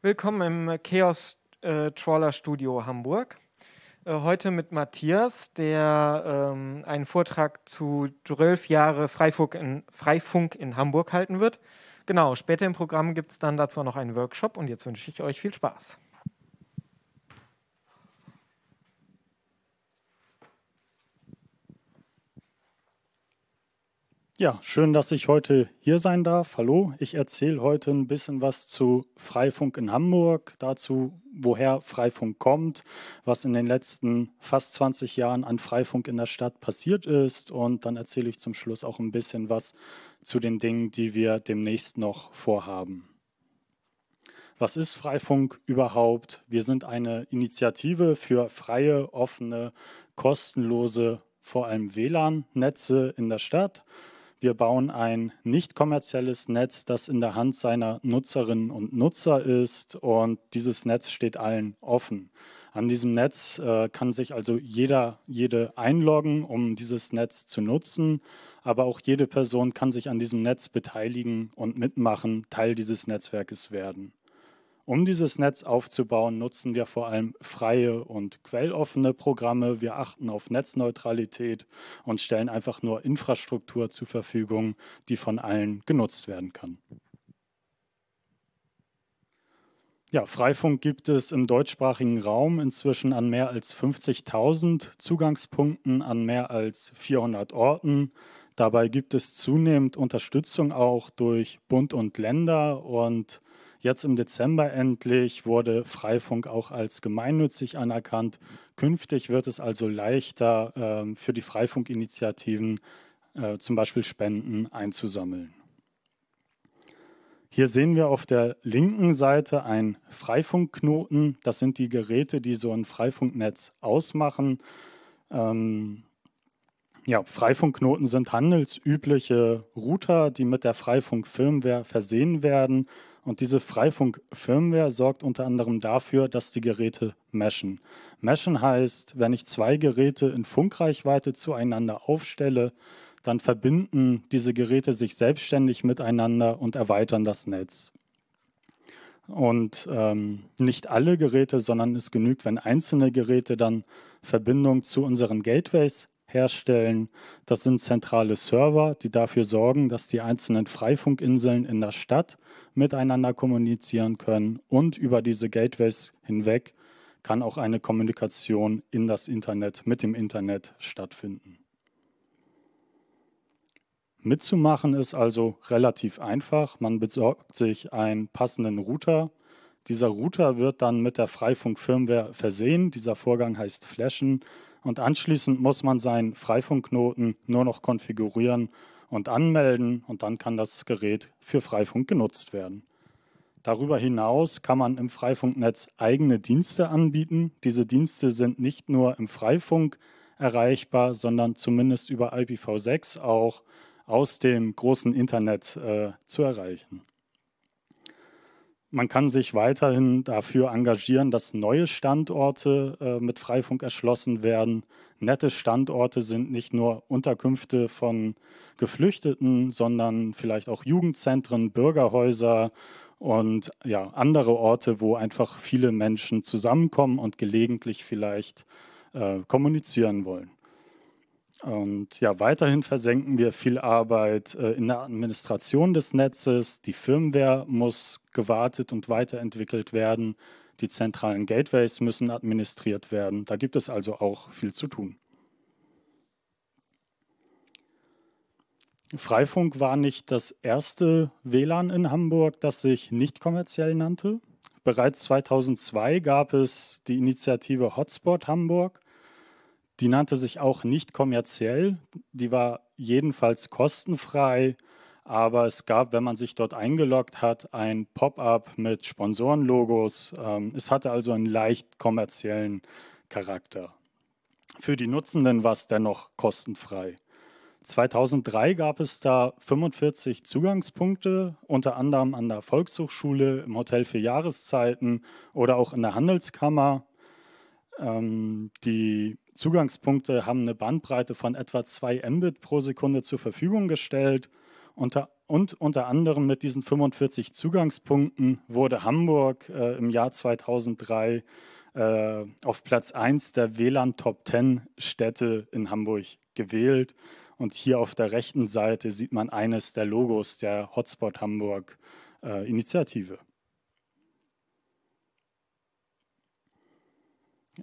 Willkommen im Chaos äh, Trawler Studio Hamburg. Äh, heute mit Matthias, der ähm, einen Vortrag zu 12 Jahre Freifunk in, Freifunk in Hamburg halten wird. Genau, später im Programm gibt es dann dazu noch einen Workshop und jetzt wünsche ich euch viel Spaß. Ja, schön, dass ich heute hier sein darf. Hallo, ich erzähle heute ein bisschen was zu Freifunk in Hamburg, dazu, woher Freifunk kommt, was in den letzten fast 20 Jahren an Freifunk in der Stadt passiert ist und dann erzähle ich zum Schluss auch ein bisschen was zu den Dingen, die wir demnächst noch vorhaben. Was ist Freifunk überhaupt? Wir sind eine Initiative für freie, offene, kostenlose, vor allem WLAN-Netze in der Stadt. Wir bauen ein nicht kommerzielles Netz, das in der Hand seiner Nutzerinnen und Nutzer ist und dieses Netz steht allen offen. An diesem Netz äh, kann sich also jeder, jede einloggen, um dieses Netz zu nutzen, aber auch jede Person kann sich an diesem Netz beteiligen und mitmachen, Teil dieses Netzwerkes werden. Um dieses Netz aufzubauen, nutzen wir vor allem freie und quelloffene Programme. Wir achten auf Netzneutralität und stellen einfach nur Infrastruktur zur Verfügung, die von allen genutzt werden kann. Ja, Freifunk gibt es im deutschsprachigen Raum inzwischen an mehr als 50.000 Zugangspunkten, an mehr als 400 Orten. Dabei gibt es zunehmend Unterstützung auch durch Bund und Länder und Jetzt im Dezember endlich wurde Freifunk auch als gemeinnützig anerkannt. Künftig wird es also leichter ähm, für die Freifunk-Initiativen äh, zum Beispiel Spenden einzusammeln. Hier sehen wir auf der linken Seite einen Freifunkknoten. Das sind die Geräte, die so ein Freifunknetz ausmachen. Ähm, ja, Freifunkknoten sind handelsübliche Router, die mit der Freifunk-Firmware versehen werden und diese Freifunk-Firmware sorgt unter anderem dafür, dass die Geräte meshen. Meshen heißt, wenn ich zwei Geräte in Funkreichweite zueinander aufstelle, dann verbinden diese Geräte sich selbstständig miteinander und erweitern das Netz. Und ähm, nicht alle Geräte, sondern es genügt, wenn einzelne Geräte dann Verbindung zu unseren Gateways herstellen. Das sind zentrale Server, die dafür sorgen, dass die einzelnen Freifunkinseln in der Stadt miteinander kommunizieren können und über diese Gateways hinweg kann auch eine Kommunikation in das Internet, mit dem Internet stattfinden. Mitzumachen ist also relativ einfach. Man besorgt sich einen passenden Router. Dieser Router wird dann mit der Freifunk-Firmware versehen. Dieser Vorgang heißt Flashen und anschließend muss man seinen Freifunkknoten nur noch konfigurieren und anmelden und dann kann das Gerät für Freifunk genutzt werden. Darüber hinaus kann man im Freifunknetz eigene Dienste anbieten. Diese Dienste sind nicht nur im Freifunk erreichbar, sondern zumindest über IPv6 auch aus dem großen Internet äh, zu erreichen man kann sich weiterhin dafür engagieren, dass neue Standorte äh, mit Freifunk erschlossen werden. Nette Standorte sind nicht nur Unterkünfte von Geflüchteten, sondern vielleicht auch Jugendzentren, Bürgerhäuser und ja, andere Orte, wo einfach viele Menschen zusammenkommen und gelegentlich vielleicht äh, kommunizieren wollen. Und ja, weiterhin versenken wir viel Arbeit äh, in der Administration des Netzes. Die Firmware muss gewartet und weiterentwickelt werden. Die zentralen Gateways müssen administriert werden. Da gibt es also auch viel zu tun. Freifunk war nicht das erste WLAN in Hamburg, das sich nicht kommerziell nannte. Bereits 2002 gab es die Initiative Hotspot Hamburg die nannte sich auch nicht kommerziell, die war jedenfalls kostenfrei, aber es gab, wenn man sich dort eingeloggt hat, ein Pop-up mit Sponsorenlogos. Ähm, es hatte also einen leicht kommerziellen Charakter. Für die Nutzenden war es dennoch kostenfrei. 2003 gab es da 45 Zugangspunkte, unter anderem an der Volkshochschule, im Hotel für Jahreszeiten oder auch in der Handelskammer. Ähm, die Zugangspunkte haben eine Bandbreite von etwa 2 Mbit pro Sekunde zur Verfügung gestellt. Unter, und unter anderem mit diesen 45 Zugangspunkten wurde Hamburg äh, im Jahr 2003 äh, auf Platz 1 der WLAN Top 10 Städte in Hamburg gewählt. Und hier auf der rechten Seite sieht man eines der Logos der Hotspot Hamburg äh, Initiative.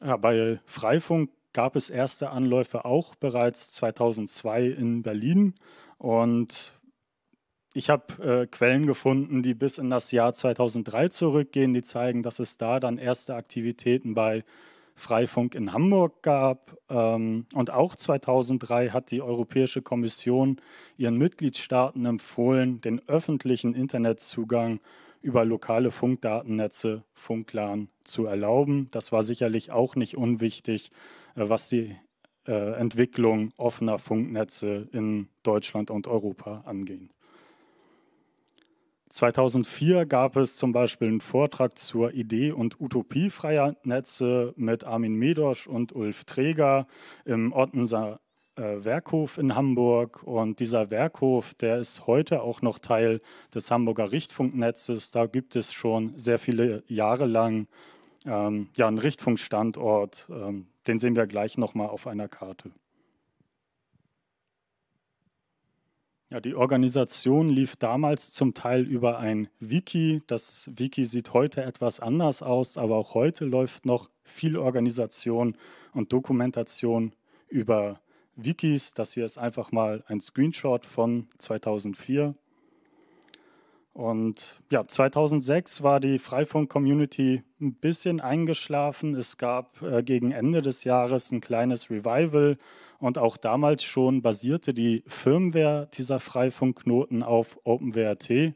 Ja, bei Freifunk gab es erste Anläufe auch bereits 2002 in Berlin und ich habe äh, Quellen gefunden, die bis in das Jahr 2003 zurückgehen, die zeigen, dass es da dann erste Aktivitäten bei Freifunk in Hamburg gab. Ähm, und auch 2003 hat die Europäische Kommission ihren Mitgliedstaaten empfohlen, den öffentlichen Internetzugang über lokale Funkdatennetze, Funklan, zu erlauben. Das war sicherlich auch nicht unwichtig, äh, was die äh, Entwicklung offener Funknetze in Deutschland und Europa angeht. 2004 gab es zum Beispiel einen Vortrag zur Idee und Utopie freier Netze mit Armin Medosch und Ulf Träger im Ottenser äh, Werkhof in Hamburg. Und dieser Werkhof, der ist heute auch noch Teil des Hamburger Richtfunknetzes. Da gibt es schon sehr viele Jahre lang ähm, ja, einen Richtfunkstandort. Ähm, den sehen wir gleich nochmal auf einer Karte. Ja, die Organisation lief damals zum Teil über ein Wiki. Das Wiki sieht heute etwas anders aus, aber auch heute läuft noch viel Organisation und Dokumentation über Wikis. Das hier ist einfach mal ein Screenshot von 2004. Und ja, 2006 war die Freifunk-Community ein bisschen eingeschlafen. Es gab äh, gegen Ende des Jahres ein kleines Revival und auch damals schon basierte die Firmware dieser Freifunkknoten auf OpenWrt.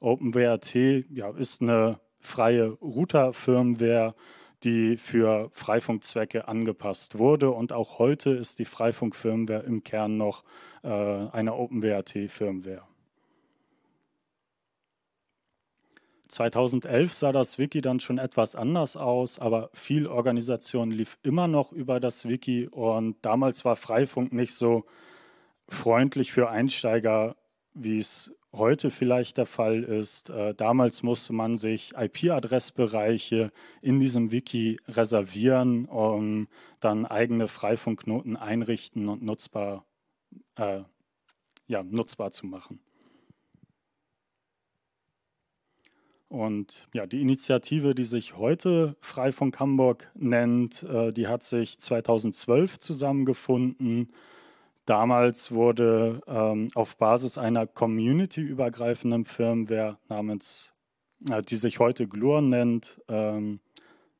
OpenWrt ja, ist eine freie Router-Firmware, die für Freifunkzwecke angepasst wurde. Und auch heute ist die Freifunk-Firmware im Kern noch äh, eine OpenWrt-Firmware. 2011 sah das Wiki dann schon etwas anders aus, aber viel Organisation lief immer noch über das Wiki und damals war Freifunk nicht so freundlich für Einsteiger, wie es heute vielleicht der Fall ist. Äh, damals musste man sich IP-Adressbereiche in diesem Wiki reservieren, um dann eigene Freifunknoten einrichten und nutzbar, äh, ja, nutzbar zu machen. Und ja, die Initiative, die sich heute Frei von Hamburg nennt, äh, die hat sich 2012 zusammengefunden. Damals wurde ähm, auf Basis einer community-übergreifenden Firmware namens, äh, die sich heute Glur nennt, ähm,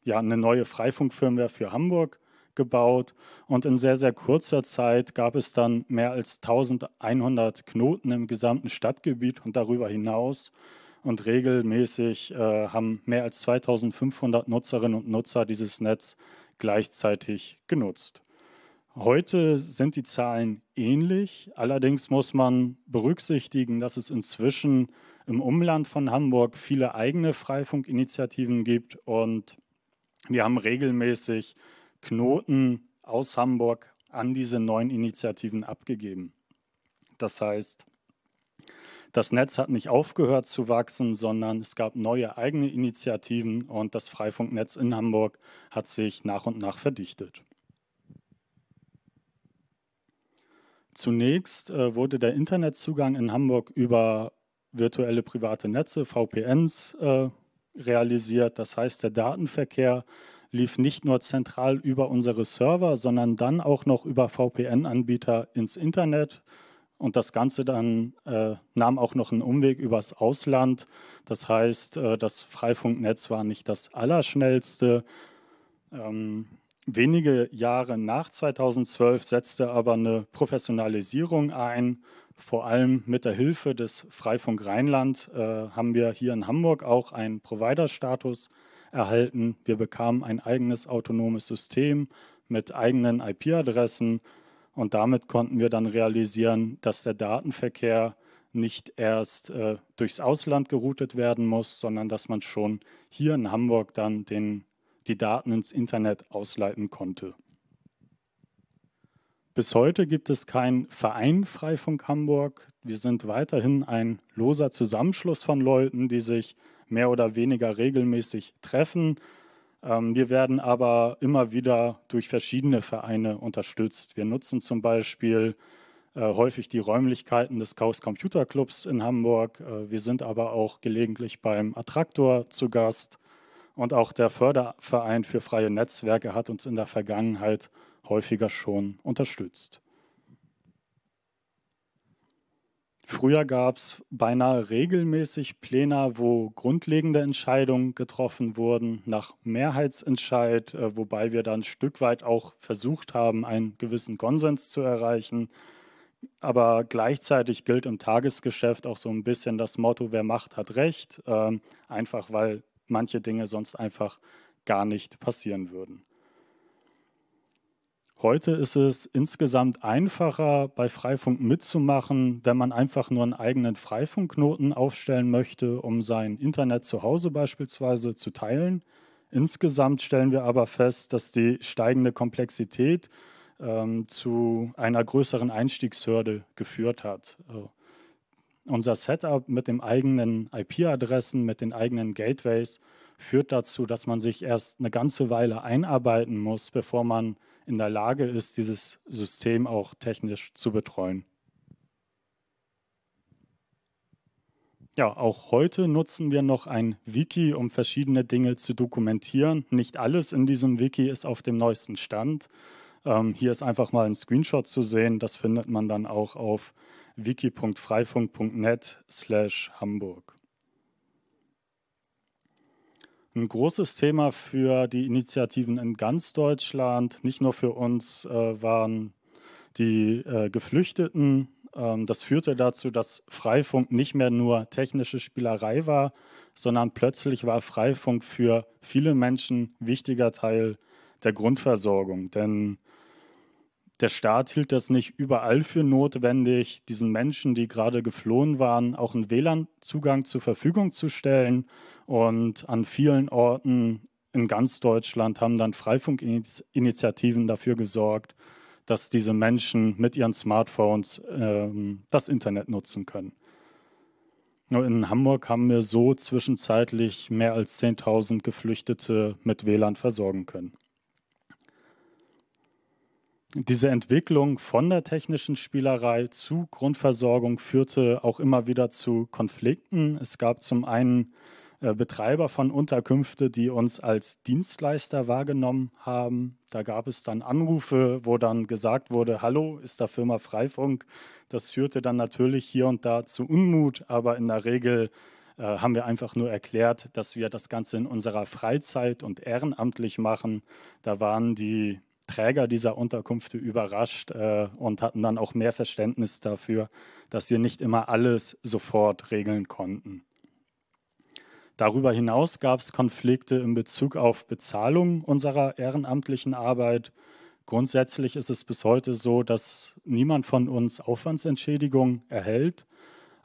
ja, eine neue Freifunkfirmware für Hamburg gebaut. Und in sehr, sehr kurzer Zeit gab es dann mehr als 1100 Knoten im gesamten Stadtgebiet und darüber hinaus und regelmäßig äh, haben mehr als 2500 Nutzerinnen und Nutzer dieses Netz gleichzeitig genutzt. Heute sind die Zahlen ähnlich, allerdings muss man berücksichtigen, dass es inzwischen im Umland von Hamburg viele eigene Freifunkinitiativen gibt und wir haben regelmäßig Knoten aus Hamburg an diese neuen Initiativen abgegeben. Das heißt, das Netz hat nicht aufgehört zu wachsen, sondern es gab neue eigene Initiativen und das Freifunknetz in Hamburg hat sich nach und nach verdichtet. Zunächst äh, wurde der Internetzugang in Hamburg über virtuelle private Netze, VPNs, äh, realisiert. Das heißt, der Datenverkehr lief nicht nur zentral über unsere Server, sondern dann auch noch über VPN-Anbieter ins Internet und das Ganze dann äh, nahm auch noch einen Umweg übers Ausland. Das heißt, äh, das Freifunknetz war nicht das allerschnellste. Ähm, wenige Jahre nach 2012 setzte aber eine Professionalisierung ein. Vor allem mit der Hilfe des Freifunk Rheinland äh, haben wir hier in Hamburg auch einen Provider-Status erhalten. Wir bekamen ein eigenes autonomes System mit eigenen IP-Adressen und damit konnten wir dann realisieren, dass der Datenverkehr nicht erst äh, durchs Ausland geroutet werden muss, sondern dass man schon hier in Hamburg dann den, die Daten ins Internet ausleiten konnte. Bis heute gibt es keinen Verein Freifunk Hamburg. Wir sind weiterhin ein loser Zusammenschluss von Leuten, die sich mehr oder weniger regelmäßig treffen, ähm, wir werden aber immer wieder durch verschiedene Vereine unterstützt. Wir nutzen zum Beispiel äh, häufig die Räumlichkeiten des Chaos Computer Clubs in Hamburg. Äh, wir sind aber auch gelegentlich beim Attraktor zu Gast. Und auch der Förderverein für freie Netzwerke hat uns in der Vergangenheit häufiger schon unterstützt. Früher gab es beinahe regelmäßig Pläne, wo grundlegende Entscheidungen getroffen wurden nach Mehrheitsentscheid, äh, wobei wir dann ein Stück weit auch versucht haben, einen gewissen Konsens zu erreichen. Aber gleichzeitig gilt im Tagesgeschäft auch so ein bisschen das Motto, wer macht, hat recht, ähm, einfach weil manche Dinge sonst einfach gar nicht passieren würden heute ist es insgesamt einfacher, bei Freifunk mitzumachen, wenn man einfach nur einen eigenen Freifunkknoten aufstellen möchte, um sein Internet zu Hause beispielsweise zu teilen. Insgesamt stellen wir aber fest, dass die steigende Komplexität ähm, zu einer größeren Einstiegshürde geführt hat. Also, unser Setup mit den eigenen IP-Adressen, mit den eigenen Gateways führt dazu, dass man sich erst eine ganze Weile einarbeiten muss, bevor man in der Lage ist, dieses System auch technisch zu betreuen. Ja, auch heute nutzen wir noch ein Wiki, um verschiedene Dinge zu dokumentieren. Nicht alles in diesem Wiki ist auf dem neuesten Stand. Ähm, hier ist einfach mal ein Screenshot zu sehen. Das findet man dann auch auf wiki.freifunk.net slash Hamburg ein großes Thema für die Initiativen in ganz Deutschland, nicht nur für uns, äh, waren die äh, Geflüchteten. Ähm, das führte dazu, dass Freifunk nicht mehr nur technische Spielerei war, sondern plötzlich war Freifunk für viele Menschen wichtiger Teil der Grundversorgung. Denn der Staat hielt das nicht überall für notwendig, diesen Menschen, die gerade geflohen waren, auch einen WLAN-Zugang zur Verfügung zu stellen. Und an vielen Orten in ganz Deutschland haben dann Freifunkinitiativen dafür gesorgt, dass diese Menschen mit ihren Smartphones ähm, das Internet nutzen können. Nur In Hamburg haben wir so zwischenzeitlich mehr als 10.000 Geflüchtete mit WLAN versorgen können diese Entwicklung von der technischen Spielerei zu Grundversorgung führte auch immer wieder zu Konflikten. Es gab zum einen äh, Betreiber von Unterkünften, die uns als Dienstleister wahrgenommen haben. Da gab es dann Anrufe, wo dann gesagt wurde, hallo, ist da Firma Freifunk? Das führte dann natürlich hier und da zu Unmut, aber in der Regel äh, haben wir einfach nur erklärt, dass wir das Ganze in unserer Freizeit und ehrenamtlich machen. Da waren die Träger dieser Unterkünfte überrascht äh, und hatten dann auch mehr Verständnis dafür, dass wir nicht immer alles sofort regeln konnten. Darüber hinaus gab es Konflikte in Bezug auf Bezahlung unserer ehrenamtlichen Arbeit. Grundsätzlich ist es bis heute so, dass niemand von uns Aufwandsentschädigung erhält.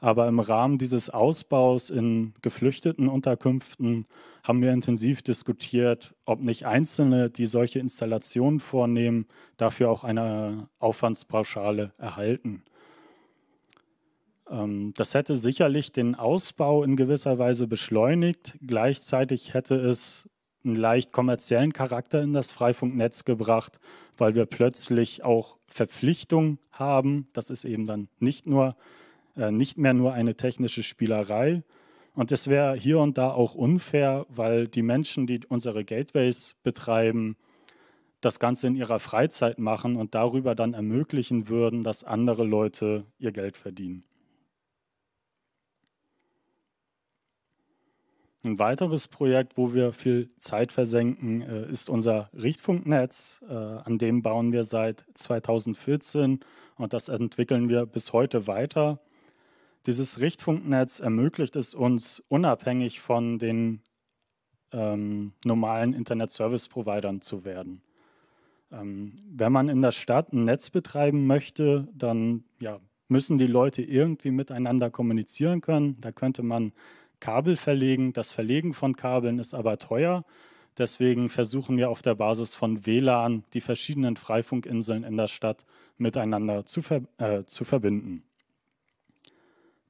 Aber im Rahmen dieses Ausbaus in geflüchteten Unterkünften haben wir intensiv diskutiert, ob nicht Einzelne, die solche Installationen vornehmen, dafür auch eine Aufwandspauschale erhalten. Ähm, das hätte sicherlich den Ausbau in gewisser Weise beschleunigt. Gleichzeitig hätte es einen leicht kommerziellen Charakter in das Freifunknetz gebracht, weil wir plötzlich auch Verpflichtungen haben. Das ist eben dann nicht nur äh, nicht mehr nur eine technische Spielerei. Und es wäre hier und da auch unfair, weil die Menschen, die unsere Gateways betreiben, das Ganze in ihrer Freizeit machen und darüber dann ermöglichen würden, dass andere Leute ihr Geld verdienen. Ein weiteres Projekt, wo wir viel Zeit versenken, äh, ist unser Richtfunknetz. Äh, an dem bauen wir seit 2014 und das entwickeln wir bis heute weiter. Dieses Richtfunknetz ermöglicht es uns, unabhängig von den ähm, normalen Internet-Service-Providern zu werden. Ähm, wenn man in der Stadt ein Netz betreiben möchte, dann ja, müssen die Leute irgendwie miteinander kommunizieren können. Da könnte man Kabel verlegen. Das Verlegen von Kabeln ist aber teuer. Deswegen versuchen wir auf der Basis von WLAN die verschiedenen Freifunkinseln in der Stadt miteinander zu, ver äh, zu verbinden.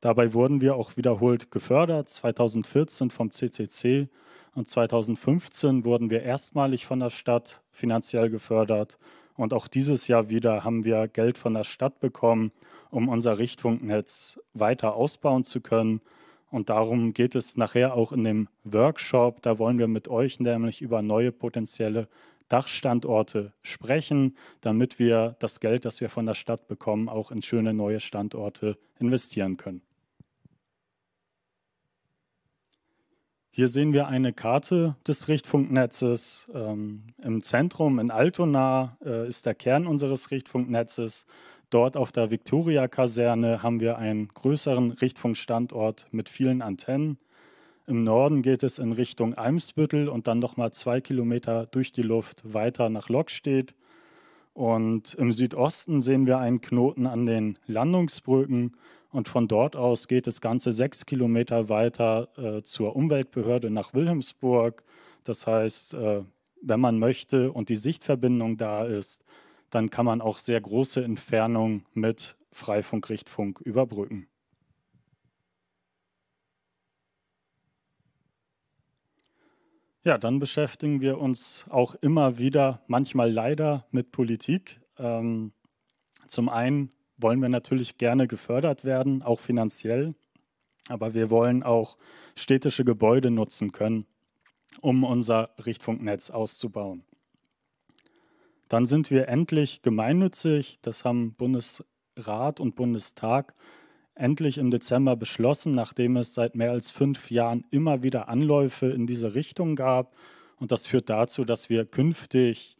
Dabei wurden wir auch wiederholt gefördert, 2014 vom CCC und 2015 wurden wir erstmalig von der Stadt finanziell gefördert. Und auch dieses Jahr wieder haben wir Geld von der Stadt bekommen, um unser Richtfunknetz weiter ausbauen zu können. Und darum geht es nachher auch in dem Workshop. Da wollen wir mit euch nämlich über neue potenzielle Dachstandorte sprechen, damit wir das Geld, das wir von der Stadt bekommen, auch in schöne neue Standorte investieren können. Hier sehen wir eine Karte des Richtfunknetzes. Ähm, Im Zentrum in Altona äh, ist der Kern unseres Richtfunknetzes. Dort auf der Viktoria-Kaserne haben wir einen größeren Richtfunkstandort mit vielen Antennen. Im Norden geht es in Richtung Eimsbüttel und dann nochmal zwei Kilometer durch die Luft weiter nach Lockstedt. Und im Südosten sehen wir einen Knoten an den Landungsbrücken. Und von dort aus geht das Ganze sechs Kilometer weiter äh, zur Umweltbehörde nach Wilhelmsburg. Das heißt, äh, wenn man möchte und die Sichtverbindung da ist, dann kann man auch sehr große Entfernungen mit Freifunk-Richtfunk überbrücken. Ja, dann beschäftigen wir uns auch immer wieder, manchmal leider, mit Politik. Ähm, zum einen wollen wir natürlich gerne gefördert werden, auch finanziell, aber wir wollen auch städtische Gebäude nutzen können, um unser Richtfunknetz auszubauen. Dann sind wir endlich gemeinnützig. Das haben Bundesrat und Bundestag endlich im Dezember beschlossen, nachdem es seit mehr als fünf Jahren immer wieder Anläufe in diese Richtung gab. Und das führt dazu, dass wir künftig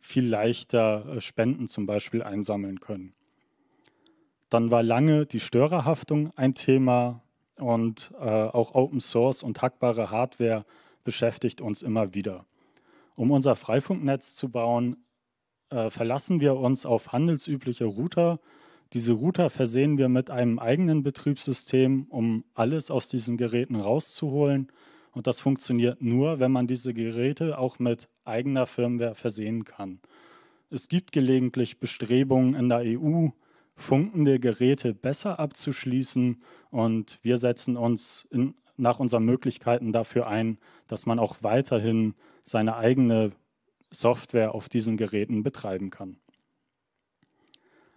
viel leichter äh, Spenden zum Beispiel einsammeln können. Dann war lange die Störerhaftung ein Thema und äh, auch Open Source und hackbare Hardware beschäftigt uns immer wieder. Um unser Freifunknetz zu bauen, äh, verlassen wir uns auf handelsübliche Router, diese Router versehen wir mit einem eigenen Betriebssystem, um alles aus diesen Geräten rauszuholen. Und das funktioniert nur, wenn man diese Geräte auch mit eigener Firmware versehen kann. Es gibt gelegentlich Bestrebungen in der EU, funkende Geräte besser abzuschließen. Und wir setzen uns in, nach unseren Möglichkeiten dafür ein, dass man auch weiterhin seine eigene Software auf diesen Geräten betreiben kann.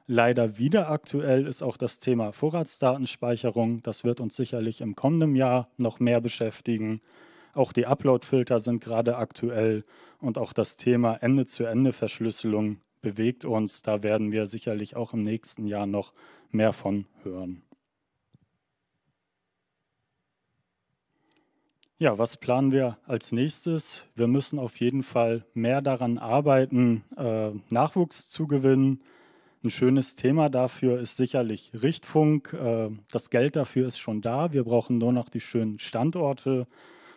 Leider wieder aktuell ist auch das Thema Vorratsdatenspeicherung. Das wird uns sicherlich im kommenden Jahr noch mehr beschäftigen. Auch die Upload-Filter sind gerade aktuell und auch das Thema Ende-zu-Ende-Verschlüsselung bewegt uns. Da werden wir sicherlich auch im nächsten Jahr noch mehr von hören. Ja, was planen wir als nächstes? Wir müssen auf jeden Fall mehr daran arbeiten, äh, Nachwuchs zu gewinnen. Ein schönes Thema dafür ist sicherlich Richtfunk. Äh, das Geld dafür ist schon da. Wir brauchen nur noch die schönen Standorte.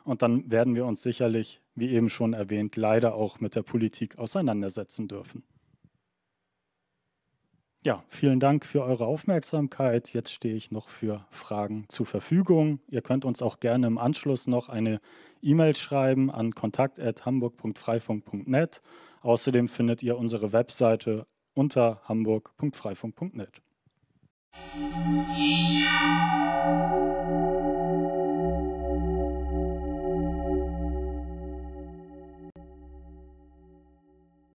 Und dann werden wir uns sicherlich, wie eben schon erwähnt, leider auch mit der Politik auseinandersetzen dürfen. Ja, vielen Dank für eure Aufmerksamkeit. Jetzt stehe ich noch für Fragen zur Verfügung. Ihr könnt uns auch gerne im Anschluss noch eine E-Mail schreiben an kontakt.hamburg.freifunk.net. Außerdem findet ihr unsere Webseite unter hamburg.freifunk.net.